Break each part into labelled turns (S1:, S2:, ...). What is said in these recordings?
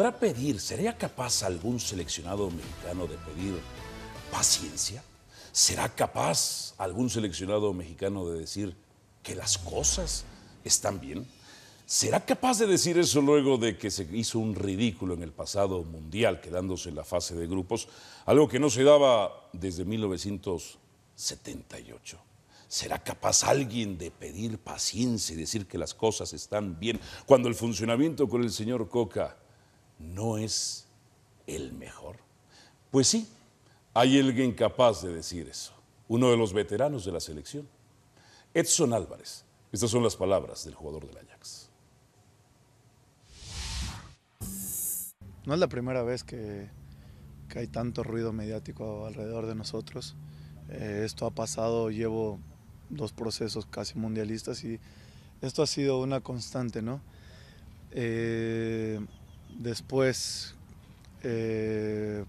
S1: ¿Podrá pedir, sería capaz algún seleccionado mexicano de pedir paciencia? ¿Será capaz algún seleccionado mexicano de decir que las cosas están bien? ¿Será capaz de decir eso luego de que se hizo un ridículo en el pasado mundial, quedándose en la fase de grupos? Algo que no se daba desde 1978. ¿Será capaz alguien de pedir paciencia y decir que las cosas están bien cuando el funcionamiento con el señor Coca no es el mejor? Pues sí, hay alguien capaz de decir eso, uno de los veteranos de la selección, Edson Álvarez. Estas son las palabras del jugador del Ajax.
S2: No es la primera vez que, hay tanto ruido mediático alrededor de nosotros. Eh, esto ha pasado, llevo dos procesos casi mundialistas y esto ha sido una constante, ¿no? Eh, Después, eh,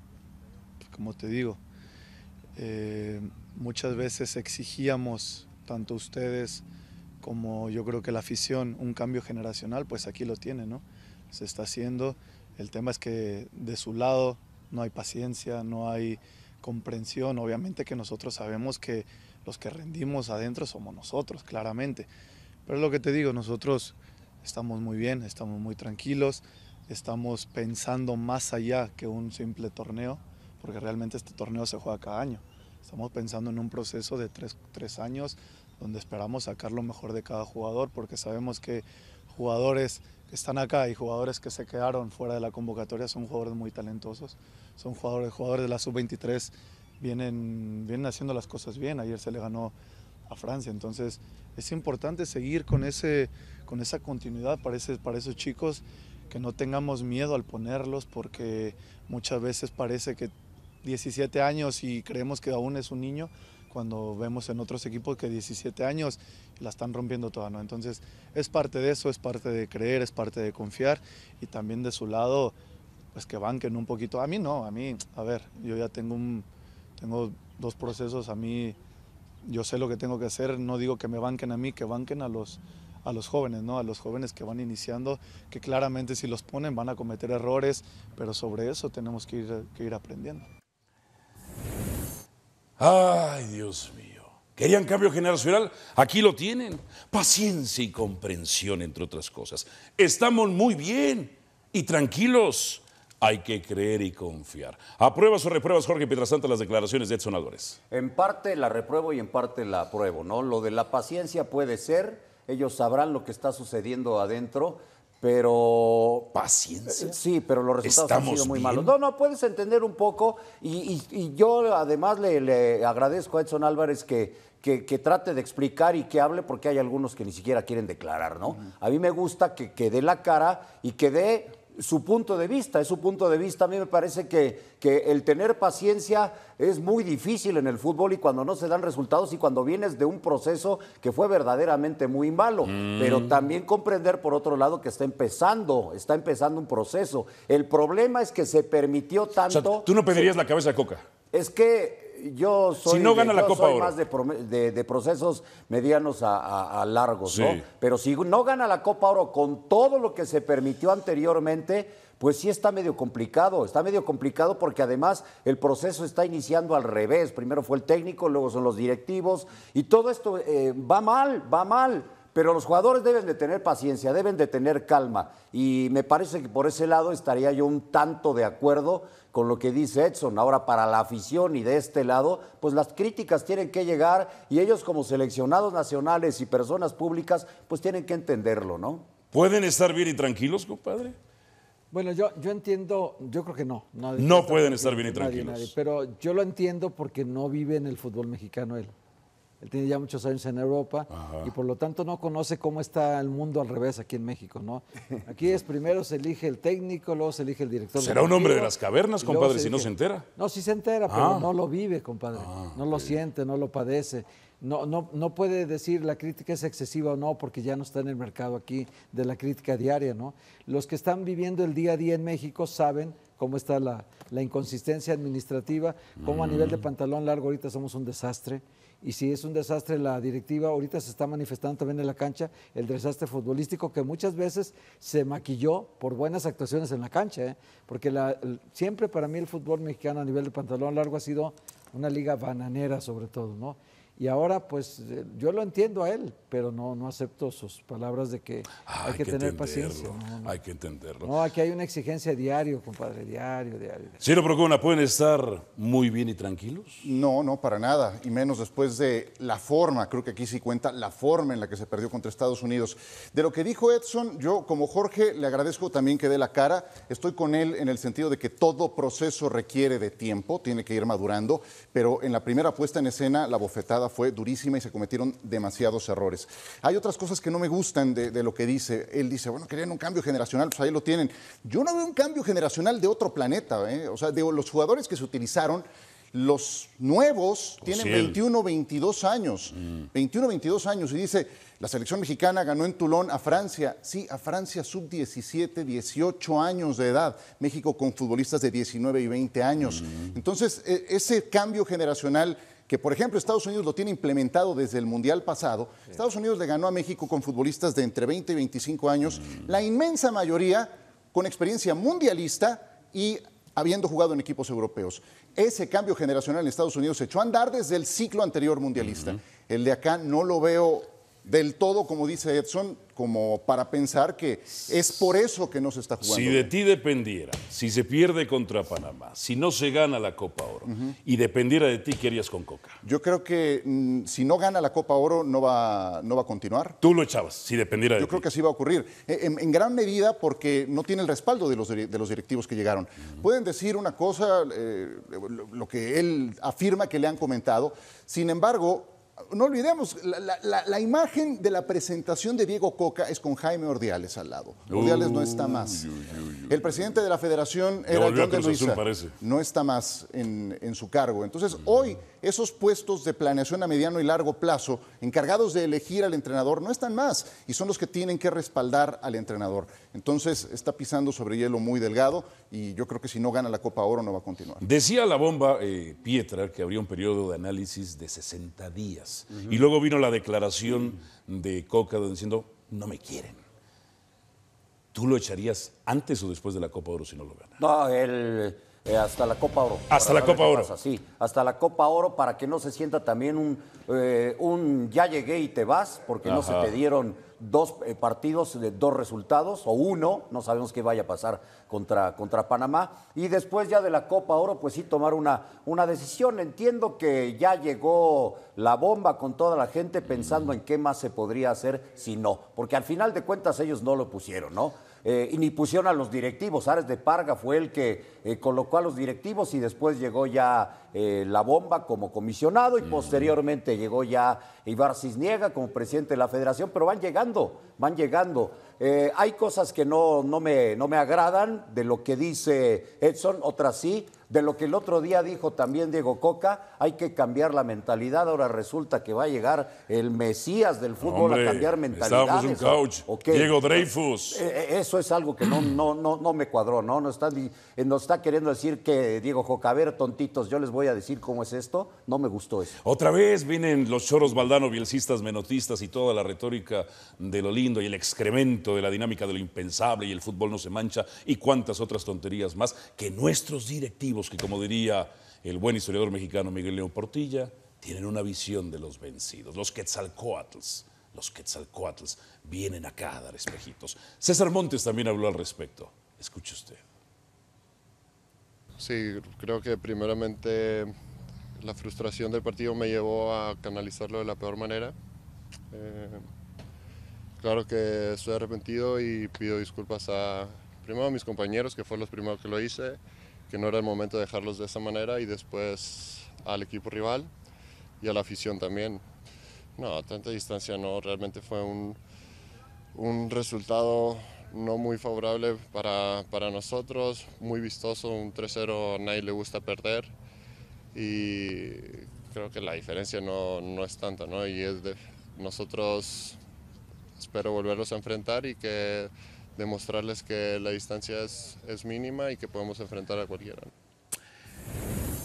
S2: como te digo, eh, muchas veces exigíamos, tanto ustedes como yo creo que la afición, un cambio generacional, pues aquí lo tiene, ¿no? Se está haciendo. El tema es que de su lado no hay paciencia, no hay comprensión. Obviamente que nosotros sabemos que los que rendimos adentro somos nosotros, claramente. Pero es lo que te digo, nosotros estamos muy bien, estamos muy tranquilos estamos pensando más allá que un simple torneo, porque realmente este torneo se juega cada año. Estamos pensando en un proceso de tres, años donde esperamos sacar lo mejor de cada jugador, porque sabemos que jugadores que están acá y jugadores que se quedaron fuera de la convocatoria son jugadores muy talentosos, son jugadores, jugadores de la sub-23, vienen, vienen haciendo las cosas bien, ayer se le ganó a Francia, entonces es importante seguir con, ese, con esa continuidad para, para esos chicos que no tengamos miedo al ponerlos porque muchas veces parece que 17 años y creemos que aún es un niño cuando vemos en otros equipos que 17 años la están rompiendo toda, ¿no? Entonces es parte de eso, es parte de creer, es parte de confiar y también de su lado, pues que banquen un poquito. A mí no, a mí, a ver, yo ya tengo, un, tengo dos procesos, a mí yo sé lo que tengo que hacer, no digo que me banquen a mí, que banquen a los a los jóvenes, ¿no? a los jóvenes que van iniciando, que claramente si los ponen van a cometer errores, pero sobre eso tenemos que ir, aprendiendo.
S1: Ay, Dios mío. ¿Querían cambio generacional? Aquí lo tienen. Paciencia y comprensión, entre otras cosas. Estamos muy bien y tranquilos. Hay que creer y confiar. ¿Apruebas o repruebas, Jorge Pietrasanta, las declaraciones de Edson Álvarez?
S3: En parte la repruebo y en parte la apruebo, ¿no? Lo de la paciencia puede ser, ellos sabrán lo que está sucediendo adentro, pero... Paciencia. Eh, sí, pero los resultados han sido muy malos. No, no, puedes entender un poco y, yo además le, agradezco a Edson Álvarez que, que, trate de explicar y que hable porque hay algunos que ni siquiera quieren declarar, ¿no? A mí me gusta que, que dé la cara y que dé su punto de vista, es su punto de vista. A mí me parece que, que, el tener paciencia es muy difícil en el fútbol y cuando no se dan resultados y cuando vienes de un proceso que fue verdaderamente muy malo. Mm. Pero también comprender, por otro lado, que está empezando, está empezando un proceso. El problema es que se permitió tanto. Tú no pedirías la cabeza de Coca. Es que yo soy, no de, más de, procesos medianos a, largos, ¿no? Pero si no gana la Copa Oro con todo lo que se permitió anteriormente, pues sí está medio complicado, está medio complicado porque además el proceso está iniciando al revés, primero fue el técnico, luego son los directivos y todo esto eh, va mal, va mal, pero los jugadores deben de tener paciencia, deben de tener calma y me parece que por ese lado estaría yo un tanto de acuerdo con lo que dice Edson. Ahora, para la afición y de este lado, pues las críticas tienen que llegar y ellos como seleccionados nacionales y personas públicas, pues tienen que entenderlo, ¿no?
S1: ¿Pueden estar bien y tranquilos, compadre?
S4: Bueno, yo, yo entiendo, yo creo que no. no pueden estar bien y tranquilos. pero yo lo entiendo porque no vive en el fútbol mexicano él. Él tiene ya muchos años en Europa y por lo tanto no conoce cómo está el mundo al revés aquí en México, ¿no? Aquí es primero se elige el técnico, luego se elige el director. Será un hombre de las cavernas, compadre, si no se entera. No, si se entera, pero ah. no lo vive, compadre. Ah, no lo siente, no lo padece. No, no, puede decir la crítica es excesiva o no, porque ya no está en el mercado aquí de la crítica diaria, ¿no? Los que están viviendo el día a día en México saben cómo está la, inconsistencia administrativa, cómo a nivel de mm. pantalón largo ahorita somos un desastre y si es un desastre la directiva, ahorita se está manifestando también en la cancha el desastre futbolístico que muchas veces se maquilló por buenas actuaciones en la cancha, ¿eh? porque siempre para mí el fútbol mexicano a nivel de pantalón largo ha sido una liga bananera sobre todo, ¿no? Y ahora, pues, eh, yo lo entiendo a él, pero no, no acepto sus palabras de que ah, hay, que, tener paciencia. Hay que entenderlo. No, aquí hay una exigencia diario, compadre, diario, diario.
S1: ¿Sí lo una ¿pueden estar muy bien y tranquilos?
S5: No, no, para nada. Y menos después de la forma, creo que aquí sí cuenta, la forma en la que se perdió contra Estados Unidos. De lo que dijo Edson, yo como Jorge le agradezco también que dé la cara. Estoy con él en el sentido de que todo proceso requiere de tiempo, tiene que ir madurando, pero en la primera puesta en escena, la bofetada fue durísima y se cometieron demasiados errores. Hay otras cosas que no me gustan de, lo que dice. Él dice, bueno, querían un cambio generacional, pues ahí lo tienen. Yo no veo un cambio generacional de otro planeta, ¿eh? o sea, de los jugadores que se utilizaron. Los nuevos tienen 21, 22 años. 21, mm. 22 años. Y dice, la selección mexicana ganó en Toulon a Francia. Sí, a Francia sub 17, 18 años de edad. México con futbolistas de 19 y 20 años. Mm. Entonces, e, ese cambio generacional que por ejemplo Estados Unidos lo tiene implementado desde el Mundial pasado. Estados Unidos le ganó a México con futbolistas de entre 20 y 25 años, mm. la inmensa mayoría con experiencia mundialista y habiendo jugado en equipos europeos. Ese cambio generacional en Estados Unidos se echó a andar desde el ciclo anterior mundialista. El de acá no lo veo del todo, como dice Edson, como para pensar que es por eso que no se está jugando. Si de
S1: ti dependiera, si se pierde contra Panamá, si no se gana la Copa Oro y dependiera de ti, ¿qué harías con Coca?
S5: Yo creo que mm, si no gana la Copa Oro no va, no va a continuar. Tú lo echabas, si dependiera de Yo ti. Yo creo que así va a ocurrir. E, en, gran medida porque no tiene el respaldo de los, de los directivos que llegaron. Mm. Pueden decir una cosa, eh, lo que él afirma que le han comentado. Sin embargo, no olvidemos, la, imagen de la presentación de Diego Coca es con Jaime Ordiales al lado. Ordiales no está más. El presidente de la federación era No está más en, su cargo. Entonces, mm. hoy esos puestos de planeación a mediano y largo plazo, encargados de elegir al entrenador, no están más y son los que tienen que respaldar al entrenador. Entonces, está pisando sobre hielo muy delgado y yo creo que si no gana la Copa Oro no va a continuar.
S1: Decía la bomba eh, Pietra que habría un periodo de análisis de 60 días. Y luego vino la declaración de Coca diciendo, no me quieren. ¿Tú lo echarías antes o después de la Copa Oro si no lo ganas?
S3: No, él... Eh, hasta la Copa Oro. Hasta la Copa Oro. hasta la Copa Oro para que no se sienta también un, eh, un ya llegué y te vas, porque no se te dieron dos eh, partidos de dos resultados o uno, no sabemos qué vaya a pasar contra, contra Panamá. Y después ya de la Copa Oro, pues sí tomar una, una decisión. Entiendo que ya llegó la bomba con toda la gente pensando en qué más se podría hacer si no, porque al final de cuentas ellos no lo pusieron, ¿no? Eh, y ni pusieron a los directivos. Ares de Parga fue el que eh, colocó a los directivos y después llegó ya eh, La Bomba como comisionado y posteriormente llegó ya Ibar Cisniega como presidente de la federación, pero van llegando, van llegando. hay cosas que no, no, me, no me agradan de lo que dice Edson, otras sí de lo que el otro día dijo también Diego Coca, hay que cambiar la mentalidad. Ahora resulta que va a llegar el Mesías del fútbol a cambiar mentalidades. Diego Dreyfus. Eh, eh, eso es algo que no, no, no, me cuadró, ¿no? no está, eh, está queriendo decir que Diego Coca, a ver, tontitos, yo les voy a decir cómo es esto. No me gustó eso.
S1: Otra vez vienen los choros baldano, bielcistas, menotistas y toda la retórica de lo lindo y el excremento de la dinámica de lo impensable y el fútbol no se mancha y cuántas otras tonterías más que nuestros directivos que, como diría el buen historiador mexicano Miguel León Portilla, tienen una visión de los vencidos, los quetzalcoatls. Los quetzalcoatls vienen acá a dar espejitos. César Montes también habló al respecto. Escuche usted.
S5: Sí, creo que primeramente la frustración del partido me llevó a canalizarlo de la peor manera. Eh, claro que estoy arrepentido y pido disculpas a primero a mis compañeros, que fueron los primeros que lo hice, que no era el momento de dejarlos de esa manera y después al equipo rival y a la afición también. No, tanta distancia no, realmente fue un, un resultado no muy favorable para, para nosotros, muy vistoso, un 3-0 nadie le gusta perder y creo que la diferencia no, no es tanta, ¿no? Y es de, nosotros espero volverlos a enfrentar y que demostrarles que la distancia es, mínima y que podemos enfrentar a cualquiera.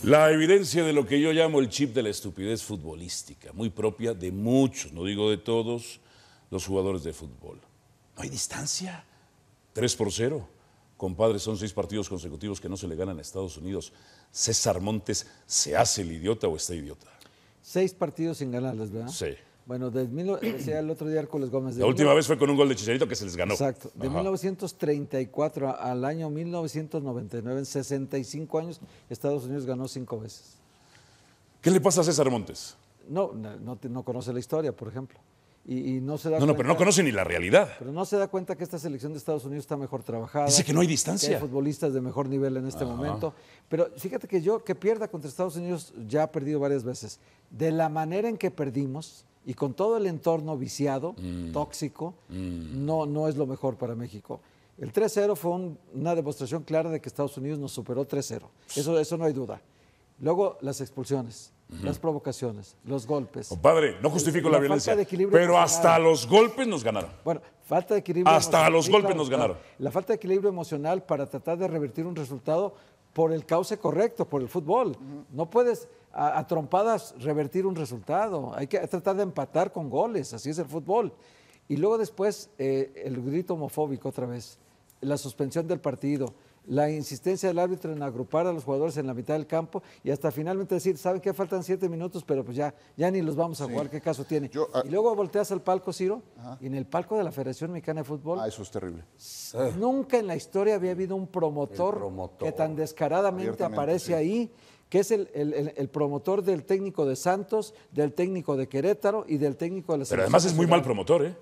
S1: La evidencia de lo que yo llamo el chip de la estupidez futbolística, muy propia de muchos, no digo de todos, los jugadores de fútbol. No hay distancia. 3 por 0. Compadre, son seis partidos consecutivos que no se le ganan a Estados Unidos. César Montes, ¿se hace el idiota o está
S4: idiota? Seis partidos sin ganarles, ¿verdad? Sí. Bueno, decía el otro día Hércules Gómez. la última vez fue
S1: con un gol de Chicharito que se les ganó. Exacto. De
S4: 1934 al año 1999, en 65 años, Estados Unidos ganó cinco veces. ¿Qué
S1: le pasa a César Montes?
S4: No, no, conoce la historia, por ejemplo. Y, no se no, pero no conoce ni
S1: la realidad.
S4: Pero no se da cuenta que esta selección de Estados Unidos está mejor trabajada. Dice que no hay distancia. hay futbolistas de mejor nivel en este momento. Pero fíjate que yo, que pierda contra Estados Unidos, ya ha perdido varias veces. De la manera en que perdimos, y con todo el entorno viciado, mm. tóxico, mm. No, no es lo mejor para México. El 3-0 fue una demostración clara de que Estados Unidos nos superó 3-0. Eso, eso no hay duda. Luego las expulsiones, las provocaciones, los golpes. Compadre, no justifico la, violencia, pero hasta los golpes nos ganaron. Bueno, falta de equilibrio. Hasta los golpes nos ganaron. La falta de equilibrio emocional para tratar de revertir un resultado por el cauce correcto, por el fútbol. No puedes a, trompadas revertir un resultado. Hay que tratar de empatar con goles, así es el fútbol. Y luego después eh, el grito homofóbico otra vez, la suspensión del partido la insistencia del árbitro en agrupar a los jugadores en la mitad del campo y hasta finalmente decir, ¿saben que Faltan siete minutos, pero pues ya, ya ni los vamos a jugar, ¿qué caso tiene? Ah, y luego volteas al palco, Ciro, y en el palco de la Federación Mexicana de Fútbol. Ah, eso es terrible. Nunca en la historia había habido un promotor, que tan descaradamente aparece ahí que es el, promotor del técnico de Santos, del técnico de Querétaro y del técnico de la Pero además es muy mal promotor, ¿eh?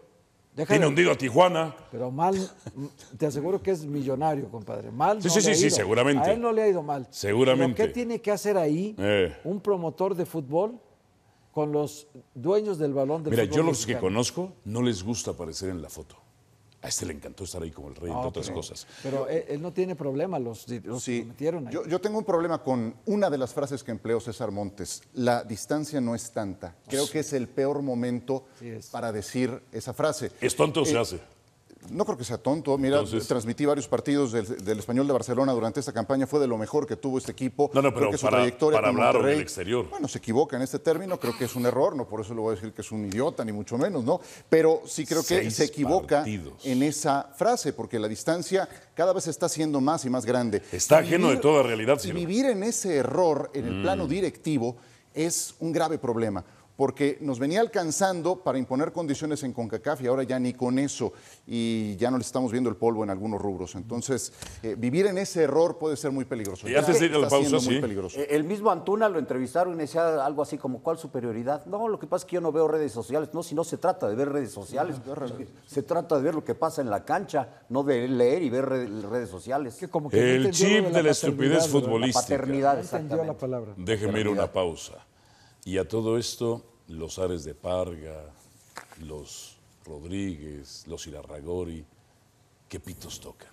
S4: Tiene hundido a Tijuana. Pero mal, te aseguro que es millonario, compadre. Mal. no sí, sí, ha ido. sí, seguramente. A él no le ha ido mal. Seguramente. ¿Qué tiene que hacer ahí eh. un promotor de fútbol con los dueños del balón de Mira, yo los que
S1: conozco no les gusta aparecer en la foto. A este le encantó estar ahí como el rey, ah, entre otras cosas.
S4: Pero él, no tiene problema,
S5: los, los sí, metieron ahí. Yo, tengo un problema con una de las frases que empleó César Montes. La distancia no es tanta. Creo que es el peor momento para decir esa frase. Es tonto se eh, hace. No creo que sea tonto. Mira, transmití varios partidos del, español de Barcelona durante esta campaña. Fue de lo mejor que tuvo este equipo. No, no, pero su para, hablar exterior. Bueno, se equivoca en este término. Creo que es un error. No por eso le voy a decir que es un idiota, ni mucho menos, ¿no? Pero sí creo que se equivoca en esa frase, porque la distancia cada vez está siendo más y más grande. Está ajeno de toda realidad, señor. Y vivir en ese error, en el plano mm. directivo, es un grave problema porque nos venía alcanzando para imponer condiciones en CONCACAF y ahora ya ni con eso y ya no le estamos viendo el polvo en algunos rubros. Entonces, eh, vivir en ese
S3: error puede ser muy peligroso. Y antes de ir a la pausa, sí. Eh, el mismo Antuna lo entrevistaron y decía algo así como, ¿cuál superioridad? No, lo que pasa es que yo no veo redes sociales. No, si no se trata de ver redes sociales, se trata de ver lo que pasa en la cancha, no de leer y ver redes sociales. el
S1: chip de la, estupidez futbolística. La paternidad, La Déjeme ir a una pausa. Y a todo esto, los Ares de Parga, los Rodríguez, los Irarragori, que pitos toca.